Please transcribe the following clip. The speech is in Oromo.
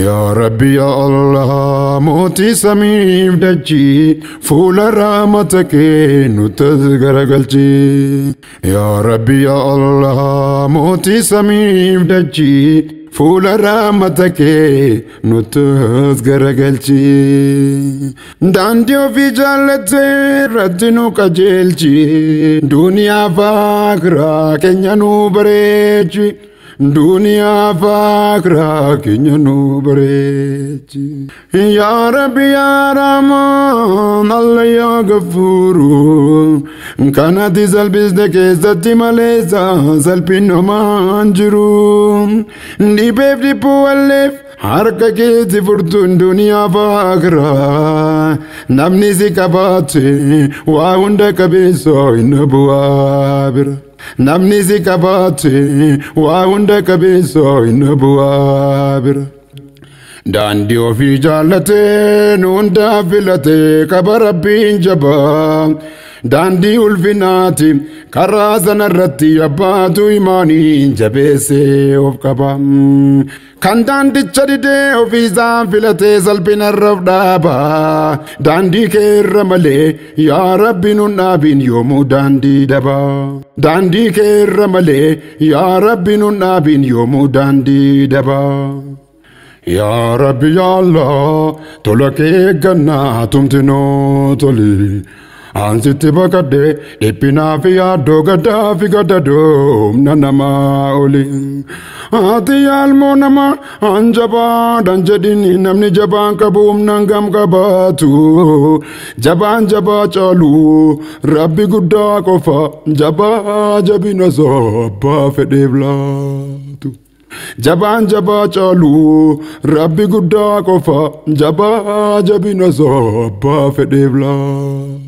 Yaa Rabbi yaa Allah mootii samiif dachii fuula raamata kee nutti garagalchi. Yaa Rabbi yaa Allah mootii samiif dachii fuula raamata kee nutti garagalchi. Daandii ofii jaallattee irratti nu qajeelchi. Duniyaa fi akiraa keenya nu bareechi. Duniya faakiraa ya nu bareechi. Yaa Rabbi yaa Rahmaan Alla yaa Gafuuru. Kanatti salphiste keessatti maleessa salphin homaan jiru. Dhibeef dhibbuu walleef harka keetti furtuun duniyaa faakiraa. Namni si qabaate namni si qabaate waa hunda qabeessa hin bu'aa bira. Daandii ofii jaallatee nu hundaa filatee daandii ulfinaati karaa sanarratti abbaatu imaanii jabeessee of qaba. Kan daandicha didee ofiisaan filatee of dhaaba. Daandii kee irra malee yaa rabbi nuun dhaabin yoomuu daandii daba. Daandii kee irra malee yaa rabbi nuun dhaabin yoomuu daandii daba. Yaa rabbi yaalaa tola kee eeggannaa tumtinoo toli. an sittibakade ipinafiya dogada figadadom nanama oli ati yalmo nama an jaba dan jedini namni jaban kabum nangam kabatu jaban jaba calu rabbi gudda kofa jaba jabina soba fedeblatu jaban jaba calu rabbi gudda kofa jaba jabina soba fedeblatu